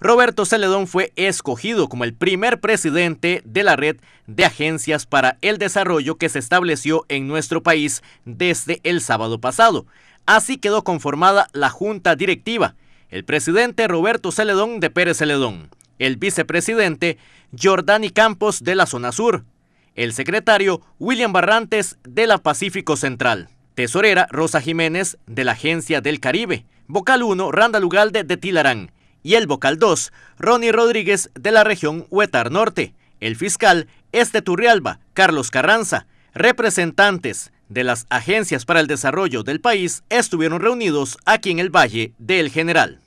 Roberto Celedón fue escogido como el primer presidente de la red de agencias para el desarrollo que se estableció en nuestro país desde el sábado pasado. Así quedó conformada la junta directiva, el presidente Roberto Celedón de Pérez Celedón, el vicepresidente Jordani Campos de la zona sur, el secretario William Barrantes de la Pacífico Central, tesorera Rosa Jiménez de la Agencia del Caribe, vocal 1 Randa Lugalde de Tilarán, y el vocal 2, Ronnie Rodríguez de la región Huetar Norte, el fiscal Este Turrialba, Carlos Carranza, representantes de las agencias para el desarrollo del país estuvieron reunidos aquí en el Valle del General.